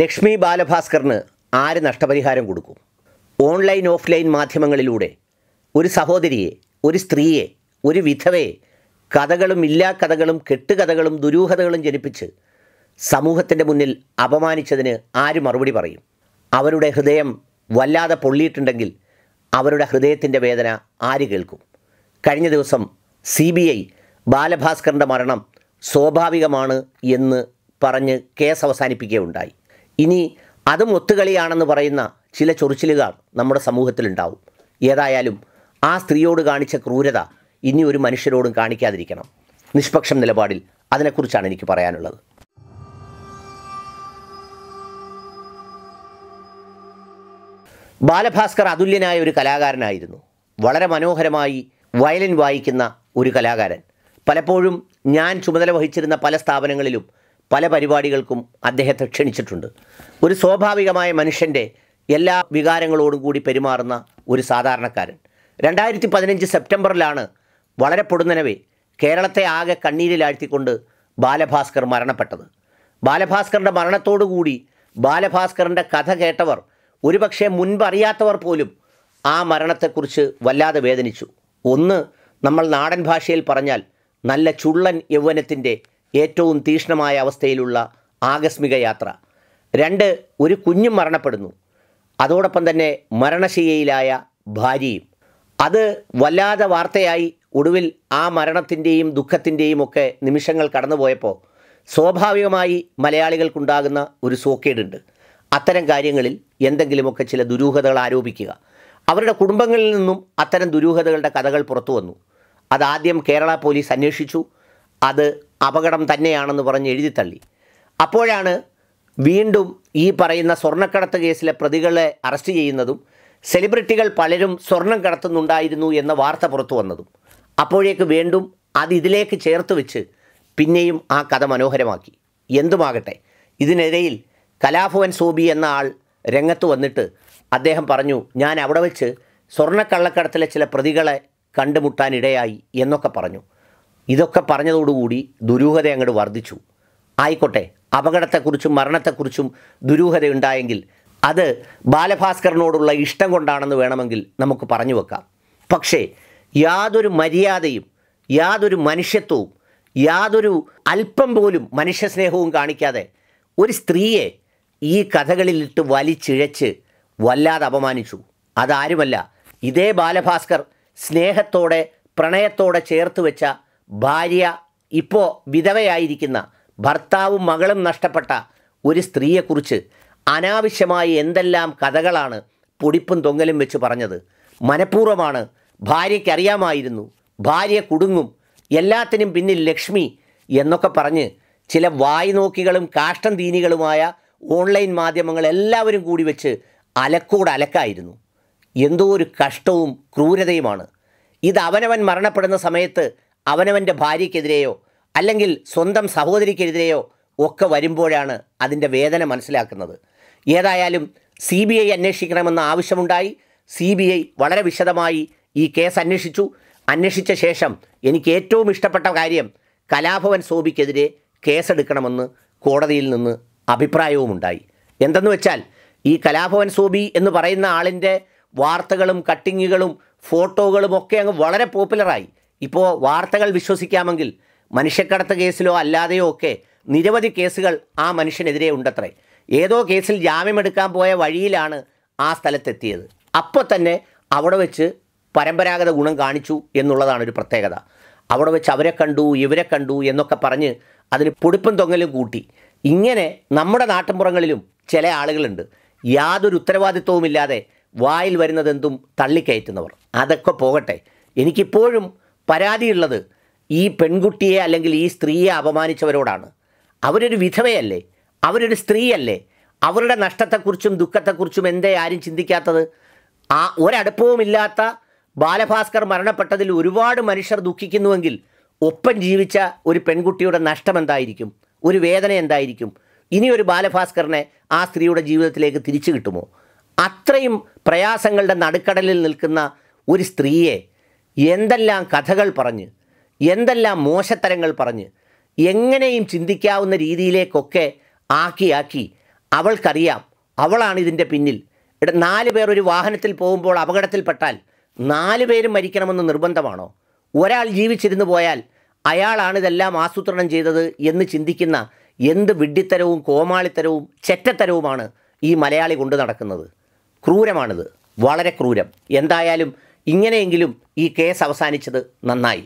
ലക്ഷ്മി ബാലഭാസ്കറിന് ആര് നഷ്ടപരിഹാരം കൊടുക്കും ഓൺലൈൻ ഓഫ്ലൈൻ മാധ്യമങ്ങളിലൂടെ ഒരു സഹോദരിയെ ഒരു സ്ത്രീയെ ഒരു വിധവയെ കഥകളും ഇല്ലാ കഥകളും കെട്ടുകഥകളും ദുരൂഹതകളും ജനിപ്പിച്ച് സമൂഹത്തിൻ്റെ മുന്നിൽ അപമാനിച്ചതിന് ആര് മറുപടി പറയും അവരുടെ ഹൃദയം വല്ലാതെ പൊള്ളിയിട്ടുണ്ടെങ്കിൽ അവരുടെ ഹൃദയത്തിൻ്റെ വേദന ആര് കേൾക്കും കഴിഞ്ഞ ദിവസം സി ബി ഐ ബാലഭാസ്കറിൻ്റെ മരണം സ്വാഭാവികമാണ് എന്ന് പറഞ്ഞ് കേസ് അവസാനിപ്പിക്കുകയുണ്ടായി ഇനി അതും ഒത്തുകളിയാണെന്ന് പറയുന്ന ചില ചൊറിച്ചിലുകാർ നമ്മുടെ സമൂഹത്തിലുണ്ടാവും ഏതായാലും ആ സ്ത്രീയോട് കാണിച്ച ക്രൂരത ഇനി ഒരു മനുഷ്യരോടും കാണിക്കാതിരിക്കണം നിഷ്പക്ഷം നിലപാടിൽ അതിനെക്കുറിച്ചാണ് എനിക്ക് പറയാനുള്ളത് ബാലഭാസ്കർ അതുല്യനായ ഒരു കലാകാരനായിരുന്നു വളരെ മനോഹരമായി വയലിൻ വായിക്കുന്ന ഒരു കലാകാരൻ പലപ്പോഴും ഞാൻ ചുമതല വഹിച്ചിരുന്ന പല സ്ഥാപനങ്ങളിലും പല പരിപാടികൾക്കും അദ്ദേഹത്തെ ക്ഷണിച്ചിട്ടുണ്ട് ഒരു സ്വാഭാവികമായ മനുഷ്യൻ്റെ എല്ലാ വികാരങ്ങളോടും കൂടി പെരുമാറുന്ന ഒരു സാധാരണക്കാരൻ രണ്ടായിരത്തി പതിനഞ്ച് സെപ്റ്റംബറിലാണ് വളരെ പൊടുന്നനവേ കേരളത്തെ ആകെ കണ്ണീരിലാഴ്ത്തിക്കൊണ്ട് ബാലഭാസ്കർ മരണപ്പെട്ടത് ബാലഭാസ്കറിൻ്റെ മരണത്തോടുകൂടി ബാലഭാസ്കറിൻ്റെ കഥ കേട്ടവർ ഒരുപക്ഷെ മുൻപറിയാത്തവർ പോലും ആ മരണത്തെക്കുറിച്ച് വല്ലാതെ വേദനിച്ചു ഒന്ന് നമ്മൾ നാടൻ ഭാഷയിൽ പറഞ്ഞാൽ നല്ല ചുള്ളൻ യൗവനത്തിൻ്റെ ഏറ്റവും തീക്ഷ്ണമായ അവസ്ഥയിലുള്ള ആകസ്മിക യാത്ര രണ്ട് ഒരു കുഞ്ഞും മരണപ്പെടുന്നു അതോടൊപ്പം തന്നെ മരണശീയയിലായ ഭാര്യയും അത് വല്ലാതെ വാർത്തയായി ഒടുവിൽ ആ മരണത്തിൻ്റെയും ദുഃഖത്തിൻ്റെയും ഒക്കെ നിമിഷങ്ങൾ കടന്നുപോയപ്പോൾ സ്വാഭാവികമായി മലയാളികൾക്കുണ്ടാകുന്ന ഒരു സോക്കേടുണ്ട് അത്തരം കാര്യങ്ങളിൽ എന്തെങ്കിലുമൊക്കെ ചില ദുരൂഹതകൾ ആരോപിക്കുക അവരുടെ കുടുംബങ്ങളിൽ നിന്നും അത്തരം ദുരൂഹതകളുടെ കഥകൾ പുറത്തു വന്നു അതാദ്യം കേരള പോലീസ് അന്വേഷിച്ചു അത് അപകടം തന്നെയാണെന്ന് പറഞ്ഞ് എഴുതിത്തള്ളി അപ്പോഴാണ് വീണ്ടും ഈ പറയുന്ന സ്വർണ്ണക്കടത്ത് കേസിലെ പ്രതികളെ അറസ്റ്റ് ചെയ്യുന്നതും സെലിബ്രിറ്റികൾ പലരും സ്വർണം കടത്തുന്നുണ്ടായിരുന്നു എന്ന വാർത്ത പുറത്തു വന്നതും അപ്പോഴേക്ക് വീണ്ടും അത് ഇതിലേക്ക് ചേർത്ത് വെച്ച് പിന്നെയും ആ കഥ മനോഹരമാക്കി എന്തുമാകട്ടെ ഇതിനിടയിൽ കലാഭവൻ സോബി എന്ന ആൾ രംഗത്ത് വന്നിട്ട് അദ്ദേഹം പറഞ്ഞു ഞാൻ അവിടെ വെച്ച് സ്വർണ്ണക്കള്ളക്കടത്തിലെ ചില പ്രതികളെ കണ്ടുമുട്ടാനിടയായി എന്നൊക്കെ പറഞ്ഞു ഇതൊക്കെ പറഞ്ഞതോടുകൂടി ദുരൂഹത അങ്ങോട്ട് വർദ്ധിച്ചു ആയിക്കോട്ടെ അപകടത്തെക്കുറിച്ചും മരണത്തെക്കുറിച്ചും ദുരൂഹത ഉണ്ടായെങ്കിൽ അത് ബാലഭാസ്കറിനോടുള്ള ഇഷ്ടം കൊണ്ടാണെന്ന് വേണമെങ്കിൽ നമുക്ക് പറഞ്ഞു വെക്കാം പക്ഷേ യാതൊരു മര്യാദയും യാതൊരു മനുഷ്യത്വവും യാതൊരു അല്പം പോലും മനുഷ്യസ്നേഹവും കാണിക്കാതെ ഒരു സ്ത്രീയെ ഈ കഥകളിലിട്ട് വലിച്ചിഴച്ച് വല്ലാതെ അപമാനിച്ചു അതാരുമല്ല ഇതേ ബാലഭാസ്കർ സ്നേഹത്തോടെ പ്രണയത്തോടെ ചേർത്ത് വെച്ച ഭാര്യ ഇപ്പോൾ വിധവയായിരിക്കുന്ന ഭർത്താവും മകളും നഷ്ടപ്പെട്ട ഒരു സ്ത്രീയെക്കുറിച്ച് അനാവശ്യമായി എന്തെല്ലാം കഥകളാണ് പൊടിപ്പും തൊങ്ങലും വെച്ച് പറഞ്ഞത് മനഃപൂർവ്വമാണ് ഭാര്യയ്ക്കറിയാമായിരുന്നു ഭാര്യ കുടുങ്ങും എല്ലാത്തിനും പിന്നിൽ ലക്ഷ്മി എന്നൊക്കെ പറഞ്ഞ് ചില വായ്നോക്കികളും കാഷ്ടം തീനികളുമായ ഓൺലൈൻ മാധ്യമങ്ങൾ എല്ലാവരും കൂടി വെച്ച് അലക്കോട് അലക്കായിരുന്നു എന്തോ ഒരു കഷ്ടവും ക്രൂരതയുമാണ് ഇത് അവനവൻ മരണപ്പെടുന്ന സമയത്ത് അവനവൻ്റെ ഭാര്യയ്ക്കെതിരെയോ അല്ലെങ്കിൽ സ്വന്തം സഹോദരിക്കെതിരെയോ ഒക്കെ വരുമ്പോഴാണ് അതിൻ്റെ വേദന മനസ്സിലാക്കുന്നത് ഏതായാലും സി ബി ഐ അന്വേഷിക്കണമെന്ന ആവശ്യമുണ്ടായി സി ബി ഐ വളരെ വിശദമായി ഈ കേസ് അന്വേഷിച്ചു അന്വേഷിച്ച ശേഷം എനിക്ക് ഏറ്റവും ഇഷ്ടപ്പെട്ട കാര്യം കലാഭവൻ സോബിക്കെതിരെ കേസെടുക്കണമെന്ന് കോടതിയിൽ നിന്ന് അഭിപ്രായവുമുണ്ടായി എന്തെന്ന് വെച്ചാൽ ഈ കലാഭവൻ സോബി എന്ന് പറയുന്ന ആളിൻ്റെ വാർത്തകളും കട്ടിങ്ങുകളും ഫോട്ടോകളും ഒക്കെ അങ്ങ് വളരെ പോപ്പുലറായി ഇപ്പോൾ വാർത്തകൾ വിശ്വസിക്കാമെങ്കിൽ മനുഷ്യക്കടത്ത് കേസിലോ അല്ലാതെയോ ഒക്കെ നിരവധി കേസുകൾ ആ മനുഷ്യനെതിരെ ഉണ്ടത്രേ ഏതോ കേസിൽ ജാമ്യമെടുക്കാൻ പോയ വഴിയിലാണ് ആ സ്ഥലത്തെത്തിയത് അപ്പോൾ തന്നെ അവിടെ വെച്ച് പരമ്പരാഗത ഗുണം കാണിച്ചു എന്നുള്ളതാണ് ഒരു പ്രത്യേകത അവിടെ വെച്ച് അവരെ കണ്ടു ഇവരെ കണ്ടു എന്നൊക്കെ പറഞ്ഞ് അതിന് പൊടിപ്പും തൊങ്ങലും കൂട്ടി ഇങ്ങനെ നമ്മുടെ നാട്ടിൻപുറങ്ങളിലും ചില ആളുകളുണ്ട് യാതൊരു ഉത്തരവാദിത്വവുമില്ലാതെ വായിൽ വരുന്നതെന്തും തള്ളിക്കയറ്റുന്നവർ അതൊക്കെ പോകട്ടെ എനിക്കിപ്പോഴും പരാതിയുള്ളത് ഈ പെൺകുട്ടിയെ അല്ലെങ്കിൽ ഈ സ്ത്രീയെ അപമാനിച്ചവരോടാണ് അവരൊരു വിധവയല്ലേ അവരൊരു സ്ത്രീയല്ലേ അവരുടെ നഷ്ടത്തെക്കുറിച്ചും ദുഃഖത്തെക്കുറിച്ചും എന്തേ ആരും ചിന്തിക്കാത്തത് ആ ഒരടുപ്പവുമില്ലാത്ത ബാലഭാസ്കർ മരണപ്പെട്ടതിൽ ഒരുപാട് മനുഷ്യർ ദുഃഖിക്കുന്നുവെങ്കിൽ ഒപ്പം ജീവിച്ച ഒരു പെൺകുട്ടിയുടെ നഷ്ടം എന്തായിരിക്കും ഒരു വേദന എന്തായിരിക്കും ഇനി ഒരു ബാലഭാസ്കറിനെ ആ സ്ത്രീയുടെ ജീവിതത്തിലേക്ക് തിരിച്ചു കിട്ടുമോ അത്രയും പ്രയാസങ്ങളുടെ നടുക്കടലിൽ നിൽക്കുന്ന ഒരു സ്ത്രീയെ എന്തെല്ലാം കഥകൾ പറഞ്ഞ് എന്തെല്ലാം മോശത്തരങ്ങൾ പറഞ്ഞ് എങ്ങനെയും ചിന്തിക്കാവുന്ന രീതിയിലേക്കൊക്കെ ആക്കി ആക്കി അവൾക്കറിയാം അവളാണ് ഇതിൻ്റെ പിന്നിൽ നാല് പേർ ഒരു വാഹനത്തിൽ പോകുമ്പോൾ അപകടത്തിൽപ്പെട്ടാൽ നാല് പേരും മരിക്കണമെന്ന് നിർബന്ധമാണോ ഒരാൾ ജീവിച്ചിരുന്നു പോയാൽ അയാളാണ് ഇതെല്ലാം ആസൂത്രണം ചെയ്തത് എന്ന് ചിന്തിക്കുന്ന എന്ത് വിഡ്ഢിത്തരവും കോമാളിത്തരവും ചെറ്റത്തരവുമാണ് ഈ മലയാളി കൊണ്ടു നടക്കുന്നത് ക്രൂരമാണിത് വളരെ ക്രൂരം എന്തായാലും ഇങ്ങനെയെങ്കിലും ഈ കേസ് അവസാനിച്ചത് നന്നായി